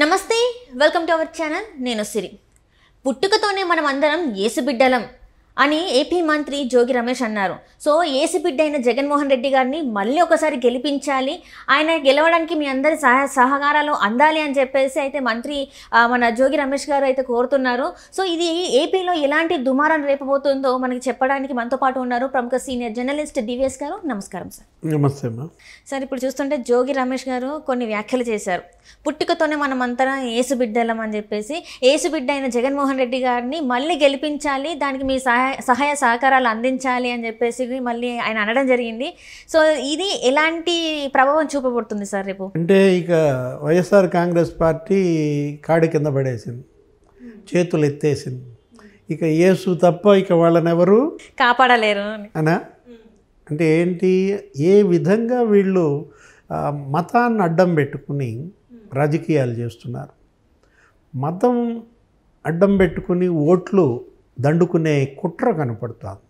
నమస్తే welcome to our channel నేను సిరి పుట్టుకతోనే మనం అందరం ఏసుబిడ్డలం అని ఏపీ మంత్రి జోగి రమేష్ అన్నారు సో ఏసీ బిడ్డ అయిన జగన్మోహన్ రెడ్డి గారిని మళ్ళీ ఒకసారి గెలిపించాలి ఆయన గెలవడానికి మీ అందరి సహ సహకారాలు అందాలి అని చెప్పేసి అయితే మంత్రి మన జోగి రమేష్ గారు అయితే కోరుతున్నారు సో ఇది ఏపీలో ఎలాంటి దుమారం రేపబోతుందో మనకి చెప్పడానికి మనతో పాటు ఉన్నారు ప్రముఖ సీనియర్ జర్నలిస్ట్ డివిఎస్ గారు నమస్కారం సార్ నమస్తే సార్ ఇప్పుడు చూస్తుంటే జోగి రమేష్ గారు కొన్ని వ్యాఖ్యలు చేశారు పుట్టుకతోనే మనం అంతా ఏసు బిడ్డలం అని చెప్పేసి ఏసు బిడ్డ అయిన జగన్మోహన్ రెడ్డి గారిని మళ్ళీ గెలిపించాలి దానికి మీ సహాయ సహాయ సహాయ సహకారాలు అందించాలి అని చెప్పేసి మళ్ళీ ఆయన అనడం జరిగింది సో ఇది ఎలాంటి ప్రభావం చూపబడుతుంది సార్ రేపు అంటే ఇక వైఎస్ఆర్ కాంగ్రెస్ పార్టీ కాడి కింద పడేసింది చేతులు ఎత్తేసింది ఇక ఏసు తప్ప ఇక వాళ్ళని ఎవరు కాపాడలేరు అనా అంటే ఏంటి ఏ విధంగా వీళ్ళు మతాన్ని అడ్డం పెట్టుకుని రాజకీయాలు చేస్తున్నారు మతం అడ్డం పెట్టుకుని ఓట్లు దండుకునే కుట్ర కనపడుతుంది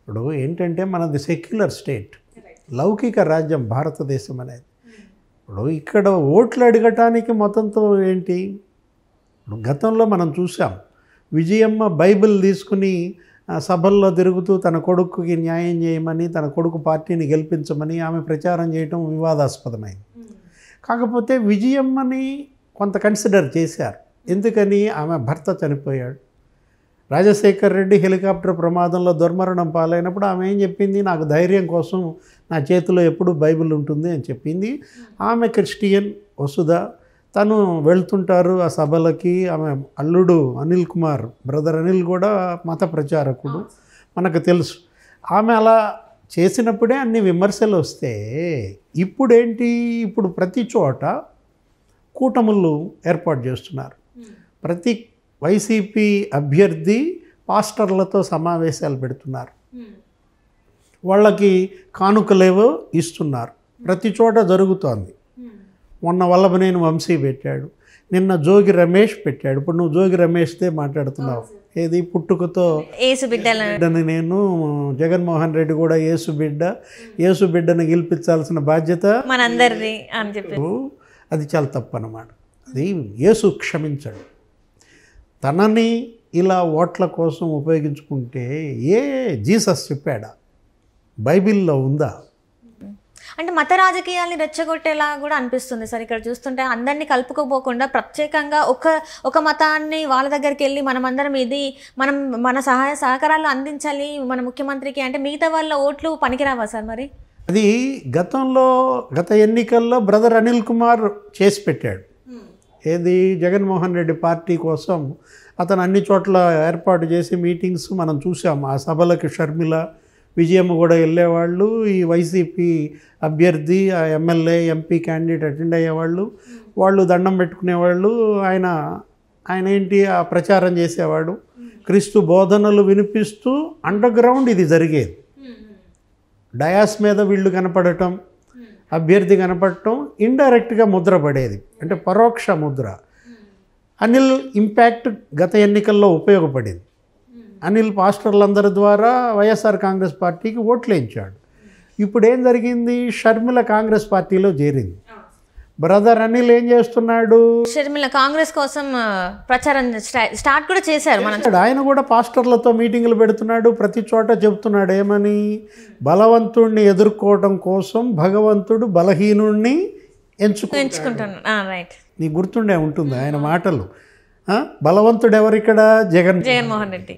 ఇప్పుడు ఏంటంటే మనది సెక్యులర్ స్టేట్ లౌకిక రాజ్యం భారతదేశం అనేది ఇప్పుడు ఇక్కడ ఓట్లు అడగటానికి మొత్తంతో ఏంటి ఇప్పుడు గతంలో మనం చూసాం విజయమ్మ బైబిల్ తీసుకుని సభల్లో తిరుగుతూ తన కొడుకుకి న్యాయం చేయమని తన కొడుకు పార్టీని గెలిపించమని ఆమె ప్రచారం చేయటం వివాదాస్పదమైంది కాకపోతే విజయమ్మని కొంత కన్సిడర్ చేశారు ఎందుకని ఆమె భర్త చనిపోయాడు రాజశేఖర్ రెడ్డి హెలికాప్టర్ ప్రమాదంలో దుర్మరణం పాలైనప్పుడు ఆమె ఏం చెప్పింది నాకు ధైర్యం కోసం నా చేతిలో ఎప్పుడు బైబిల్ ఉంటుంది అని చెప్పింది ఆమె క్రిస్టియన్ వసుధ తను వెళ్తుంటారు ఆ సభలకి ఆమె అల్లుడు అనిల్ కుమార్ బ్రదర్ అనిల్ కూడా మత ప్రచారకుడు మనకు తెలుసు ఆమె అలా చేసినప్పుడే అన్ని విమర్శలు వస్తే ఇప్పుడేంటి ఇప్పుడు ప్రతి చోట కూటములు ఏర్పాటు చేస్తున్నారు ప్రతి వైసీపీ అభ్యర్థి పాస్టర్లతో సమావేశాలు పెడుతున్నారు hmm. వాళ్ళకి కానుకలేవో ఇస్తున్నారు ప్రతి చోట జరుగుతోంది hmm. మొన్న వల్లభనేని వంశీ పెట్టాడు నిన్న జోగి రమేష్ పెట్టాడు ఇప్పుడు నువ్వు జోగి రమేష్దే మాట్లాడుతున్నావు ఏది పుట్టుకతో బిడ్డని నేను జగన్మోహన్ రెడ్డి కూడా యేసు బిడ్డ యేసు hmm. బిడ్డను గెలిపించాల్సిన బాధ్యత మనందరినీ అని చెప్పి అది చాలా తప్పు అన్నమాట అది యేసు క్షమించాడు తనని ఇలా ఓట్ల కోసం ఉపయోగించుకుంటే ఏ జీసస్ చెప్పాడా బైబిల్లో ఉందా అంటే మత రాజకీయాల్ని రెచ్చగొట్టేలా కూడా అనిపిస్తుంది సార్ ఇక్కడ చూస్తుంటే అందరినీ కలుపుకోపోకుండా ప్రత్యేకంగా ఒక ఒక మతాన్ని వాళ్ళ దగ్గరికి వెళ్ళి మనమందరం ఇది మనం మన సహాయ సహకారాలు అందించాలి మన ముఖ్యమంత్రికి అంటే మిగతా వాళ్ళ ఓట్లు పనికిరావా సార్ మరి అది గతంలో గత ఎన్నికల్లో బ్రదర్ అనిల్ కుమార్ చేసి పెట్టాడు ఏది జగన్మోహన్ రెడ్డి పార్టీ కోసం అతను అన్ని చోట్ల ఏర్పాటు చేసి మీటింగ్స్ మనం చూసాము ఆ సభలకు షర్మిల విజయమ్మ కూడా వెళ్ళేవాళ్ళు ఈ వైసీపీ అభ్యర్థి ఆ ఎమ్మెల్యే ఎంపీ క్యాండిడేట్ అటెండ్ అయ్యేవాళ్ళు వాళ్ళు దండం పెట్టుకునేవాళ్ళు ఆయన ఆయన ఏంటి ఆ ప్రచారం చేసేవాడు క్రీస్తు బోధనలు వినిపిస్తూ అండర్ గ్రౌండ్ ఇది జరిగేది డయాస్ మీద వీళ్ళు కనపడటం అభ్యర్థి కనపడటం ఇండైరెక్ట్గా ముద్ర పడేది అంటే పరోక్ష ముద్ర అనిల్ ఇంపాక్ట్ గత ఎన్నికల్లో ఉపయోగపడింది అనిల్ పాస్టర్లందరి ద్వారా వైఎస్ఆర్ కాంగ్రెస్ పార్టీకి ఓట్లు వేయించాడు ఇప్పుడు ఏం జరిగింది షర్మిల కాంగ్రెస్ పార్టీలో చేరింది బ్రదర్ అనిల్ ఏం చేస్తున్నాడు షర్మిల కాంగ్రెస్ కోసం ప్రచారం స్టార్ట్ కూడా చేశారు ఆయన కూడా పాస్టర్లతో మీటింగులు పెడుతున్నాడు ప్రతి చోట చెబుతున్నాడు ఏమని బలవంతుణ్ణి ఎదుర్కోవడం కోసం భగవంతుడు బలహీనుణ్ణి ఎంచుకు ఎంచుకుంటున్నాడు నీకు గుర్తుండే ఉంటుంది ఆయన మాటలు బలవంతుడు ఎవరిక్కడ జగన్ జగన్మోహన్ రెడ్డి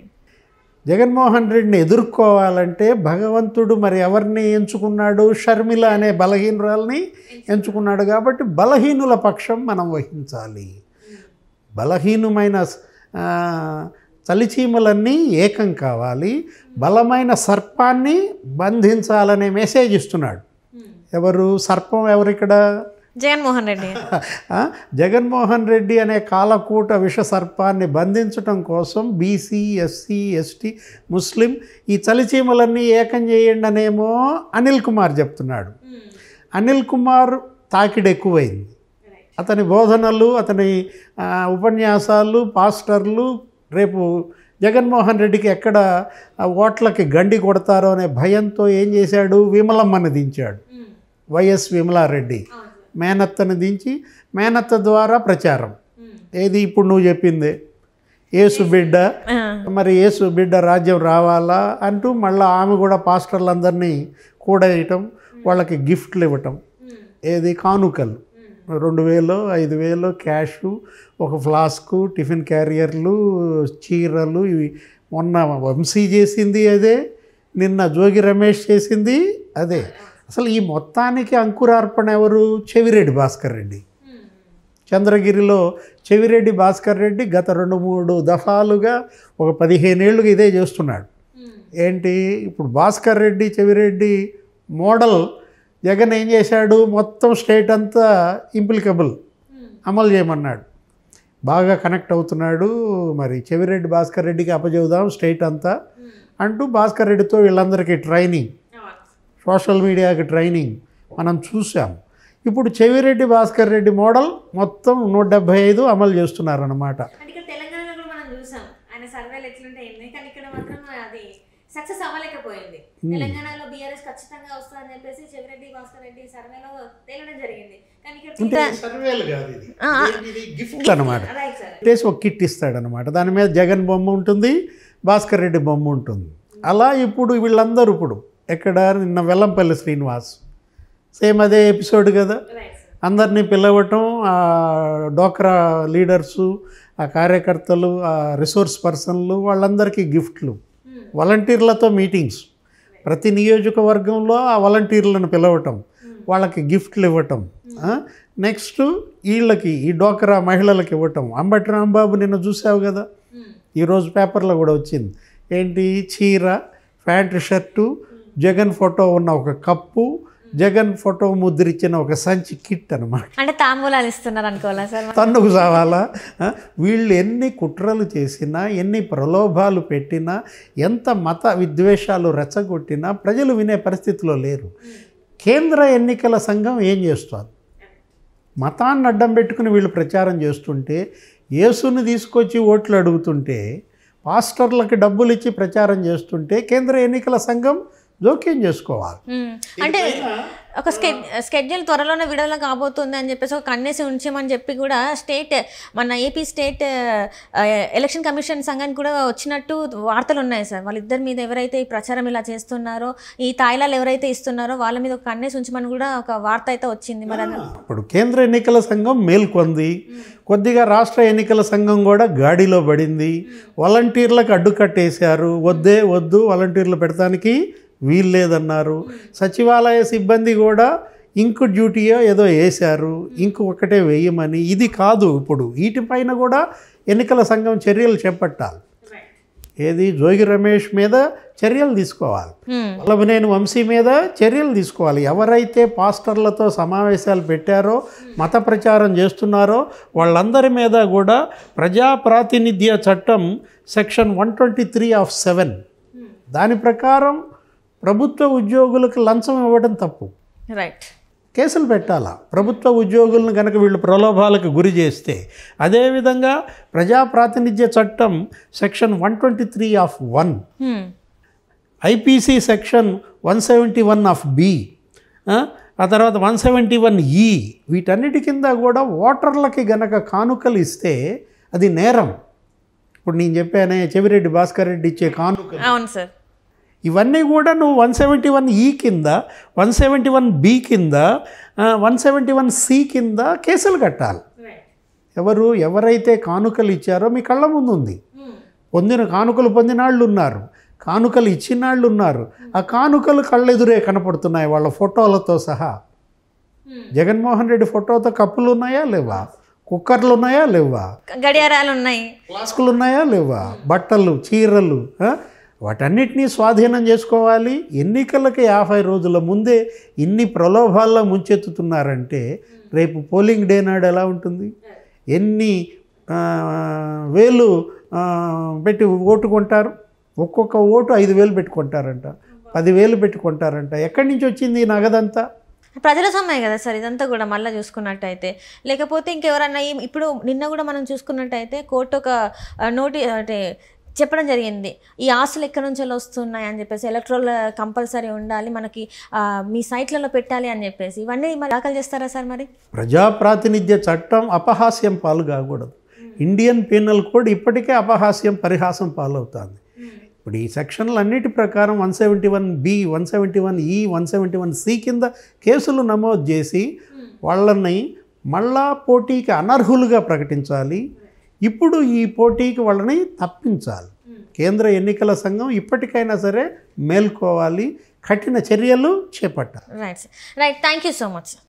జగన్మోహన్ రెడ్డిని ఎదుర్కోవాలంటే భగవంతుడు మరి ఎవరిని ఎంచుకున్నాడు షర్మిల అనే బలహీనురాల్ని ఎంచుకున్నాడు కాబట్టి బలహీనుల పక్షం మనం వహించాలి బలహీనమైన చలిచీమలన్నీ ఏకం కావాలి బలమైన సర్పాన్ని బంధించాలనే మెసేజ్ ఇస్తున్నాడు hmm. ఎవరు సర్పం ఎవరిక్కడ జగన్మోహన్ రెడ్డి జగన్మోహన్ రెడ్డి అనే కాలకూట విష సర్పాన్ని బంధించడం కోసం బీసీ ఎస్సీ ఎస్టీ ముస్లిం ఈ చలిచీమలన్నీ ఏకం చేయండి అనేమో అనిల్ కుమార్ చెప్తున్నాడు hmm. అనిల్ కుమార్ తాకిడి ఎక్కువైంది అతని బోధనలు అతని ఉపన్యాసాలు పాస్టర్లు రేపు జగన్మోహన్ రెడ్డికి ఎక్కడ ఓట్లకి గండి కొడతారో అనే భయంతో ఏం చేశాడు విమలమ్మని దించాడు hmm. వైఎస్ విమలారెడ్డి మేనత్తను దించి మేనత్త ద్వారా ప్రచారం ఏది ఇప్పుడు నువ్వు చెప్పింది ఏసు బిడ్డ మరి ఏసు బిడ్డ రాజ్యం రావాలా అంటూ మళ్ళీ ఆమె కూడా పాస్టర్లందరినీ కూడేయటం వాళ్ళకి గిఫ్ట్లు ఇవ్వటం ఏది కానుకలు రెండు వేలు ఐదు వేలు క్యాష్ ఒక ఫ్లాస్కు టిఫిన్ క్యారియర్లు చీరలు ఇవి మొన్న వంశీ చేసింది అదే నిన్న జోగి రమేష్ చేసింది అదే అసలు ఈ మొత్తానికి అంకురార్పణ ఎవరు చెవిరెడ్డి భాస్కర్ రెడ్డి చంద్రగిరిలో చెవిరెడ్డి భాస్కర్ రెడ్డి గత రెండు మూడు దఫాలుగా ఒక పదిహేనేళ్ళుగా ఇదే చేస్తున్నాడు ఏంటి ఇప్పుడు భాస్కర్ రెడ్డి చెవిరెడ్డి మోడల్ జగన్ ఏం చేశాడు మొత్తం స్టేట్ అంతా ఇంప్లికబుల్ అమలు చేయమన్నాడు బాగా కనెక్ట్ అవుతున్నాడు మరి చెవిరెడ్డి భాస్కర్ రెడ్డికి అప్పచెబుదాం స్టేట్ అంతా అంటూ భాస్కర్ రెడ్డితో వీళ్ళందరికీ ట్రైనింగ్ సోషల్ మీడియాకి ట్రైనింగ్ మనం చూసాం ఇప్పుడు చెవిరెడ్డి భాస్కర్ రెడ్డి మోడల్ మొత్తం నూట డెబ్బై ఐదు అమలు చేస్తున్నారన్నమాట సక్సెస్ అనమాట hmm. ఒక కిట్ ఇస్తాడనమాట దాని మీద జగన్ బొమ్మ ఉంటుంది భాస్కర్ రెడ్డి బొమ్మ ఉంటుంది అలా ఇప్పుడు వీళ్ళందరూ ఇప్పుడు ఎక్కడ నిన్న వెల్లంపల్లి శ్రీనివాస్ సేమ్ అదే ఎపిసోడ్ కదా అందరినీ పిలవటం ఆ డోక్రా లీడర్సు ఆ కార్యకర్తలు ఆ రిసోర్స్ పర్సన్లు వాళ్ళందరికీ గిఫ్ట్లు వాలంటీర్లతో మీటింగ్స్ ప్రతి నియోజకవర్గంలో ఆ వాలంటీర్లను పిలవటం వాళ్ళకి గిఫ్ట్లు ఇవ్వటం నెక్స్ట్ వీళ్ళకి ఈ డోకరా మహిళలకు ఇవ్వటం అంబటి రాంబాబు నిన్న చూసావు కదా ఈరోజు పేపర్లో కూడా వచ్చింది ఏంటి చీర ప్యాంటు షర్టు జగన్ ఫోటో ఉన్న ఒక కప్పు జగన్ ఫోటో ముద్రించిన ఒక సంచి కిట్ అనమాట అంటే తాంబూలాలు ఇస్తున్నారు అనుకోవాలా సార్ తన్నుకు సావాలా వీళ్ళు ఎన్ని కుట్రలు చేసినా ఎన్ని ప్రలోభాలు పెట్టినా ఎంత మత విద్వేషాలు రెచ్చగొట్టినా ప్రజలు వినే పరిస్థితిలో లేరు కేంద్ర ఎన్నికల సంఘం ఏం చేస్తుంది మతాన్ని అడ్డం పెట్టుకుని వీళ్ళు ప్రచారం చేస్తుంటే యేసుని తీసుకొచ్చి ఓట్లు అడుగుతుంటే పాస్టర్లకు డబ్బులు ఇచ్చి ప్రచారం చేస్తుంటే కేంద్ర ఎన్నికల సంఘం జోక్యం చేసుకోవాలి అంటే ఒక స్కెడ్యూల్ త్వరలోనే విడుదల కాబోతుంది అని చెప్పేసి ఒక కన్నేసి ఉంచామని చెప్పి కూడా స్టేట్ మన ఏపీ స్టేట్ ఎలక్షన్ కమిషన్ సంఘానికి కూడా వచ్చినట్టు వార్తలు ఉన్నాయి సార్ వాళ్ళిద్దరి మీద ఎవరైతే ఈ ప్రచారం ఇలా చేస్తున్నారో ఈ తాయిలాలు ఎవరైతే ఇస్తున్నారో వాళ్ళ మీద ఒక కన్నేసి ఉంచమని కూడా ఒక వార్త అయితే వచ్చింది మరి ఇప్పుడు కేంద్ర ఎన్నికల సంఘం మేల్కొంది కొద్దిగా రాష్ట్ర ఎన్నికల సంఘం కూడా గాడిలో పడింది వాలంటీర్లకు అడ్డుకట్టేశారు వద్దే వద్దు వాలంటీర్లు పెడతానికి వీలు లేదన్నారు సచివాలయ సిబ్బంది కూడా ఇంక్ డ్యూటీయో ఏదో వేశారు ఇంకు ఒక్కటే వేయమని ఇది కాదు ఇప్పుడు వీటిపైన కూడా ఎన్నికల సంఘం చర్యలు చేపట్టాలి ఏది జోగి రమేష్ మీద చర్యలు తీసుకోవాలి వల్లభనేని వంశీ మీద చర్యలు తీసుకోవాలి ఎవరైతే పాస్టర్లతో సమావేశాలు పెట్టారో మత ప్రచారం చేస్తున్నారో వాళ్ళందరి మీద కూడా ప్రజాప్రాతినిధ్య చట్టం section one twenty three of seven దాని ప్రకారం ప్రభుత్వ ఉద్యోగులకు లంచం ఇవ్వడం తప్పు రైట్ కేసులు పెట్టాలా ప్రభుత్వ ఉద్యోగులను కనుక వీళ్ళు ప్రలోభాలకు గురి చేస్తే అదేవిధంగా ప్రజాప్రాతినిధ్య చట్టం section one twenty three of one hmm. IPC section one seventy one of B ఆ తర్వాత వన్ సెవెంటీ వన్ ఈ వీటన్నిటి కింద కూడా ఓటర్లకి గనక కానుకలు ఇస్తే అది నేరం ఇప్పుడు నేను చెప్పానే చెవిరెడ్డి భాస్కర్ రెడ్డి ఇచ్చే కానుక అవును సార్ ఇవన్నీ కూడా నువ్వు వన్ సెవెంటీ వన్ ఈ కింద వన్ సెవెంటీ వన్ బి కింద వన్ సెవెంటీ వన్ సి కింద కేసులు కట్టాలి ఎవరు ఎవరైతే కానుకలు ఇచ్చారో మీ కళ్ళ ముందు ఉంది hmm. పొందిన కానుకలు పొందిన వాళ్ళు ఉన్నారు కానుకలు ఇచ్చిన వాళ్ళు ఉన్నారు ఆ కానుకలు కళ్ళెదురే కనపడుతున్నాయి వాళ్ళ ఫోటోలతో సహా hmm. జగన్మోహన్ రెడ్డి ఫోటోతో కప్పులు ఉన్నాయా లేవా కుక్కర్లు ఉన్నాయా లేవా గడియారాలు ఉన్నాయి ఫ్లాస్కులు ఉన్నాయా లేవా బట్టలు చీరలు వాటన్నిటినీ స్వాధీనం చేసుకోవాలి ఎన్నికలకు యాభై రోజుల ముందే ఇన్ని ప్రలోభాల్లో ముంచెత్తుతున్నారంటే రేపు పోలింగ్ డే నాడు ఎలా ఉంటుంది ఎన్ని వేలు పెట్టి ఓటు కొంటారు ఒక్కొక్క ఓటు ఐదు వేలు పెట్టుకుంటారంట పదివేలు పెట్టుకుంటారంట ఎక్కడి నుంచి వచ్చింది ఈ నగదంతా ప్రజల సొమ్మే కదా సార్ ఇదంతా కూడా మళ్ళీ చూసుకున్నట్టయితే లేకపోతే ఇంకెవరన్నా ఇప్పుడు నిన్న కూడా మనం చూసుకున్నట్టయితే కోర్టు ఒక నోటి అంటే చెప్పడం జరిగింది ఈ ఆస్తులు ఎక్కడి నుంచి వస్తున్నాయి అని చెప్పేసి ఎలక్ట్రోల్ కంపల్సరీ ఉండాలి మనకి మీ సైట్లలో పెట్టాలి అని చెప్పేసి ఇవన్నీ మరి దాఖలు చేస్తారా సార్ మరి ప్రజాప్రాతినిధ్య చట్టం అపహాస్యం పాలు కాకూడదు ఇండియన్ పీనల్ కోడ్ ఇప్పటికే అపహాస్యం పరిహాసం పాలవుతుంది ఇప్పుడు ఈ సెక్షన్లు అన్నిటి ప్రకారం one seventy one B one seventy one E one seventy one C కింద కేసులు నమోదు చేసి వాళ్ళని మళ్ళా పోటీకి అనర్హులుగా ప్రకటించాలి ఇప్పుడు ఈ పోటీకి వాళ్ళని తప్పించాలి కేంద్ర ఎన్నికల సంఘం ఇప్పటికైనా సరే మేల్కోవాలి కఠిన చర్యలు చేపట్టాలి right right thank you so much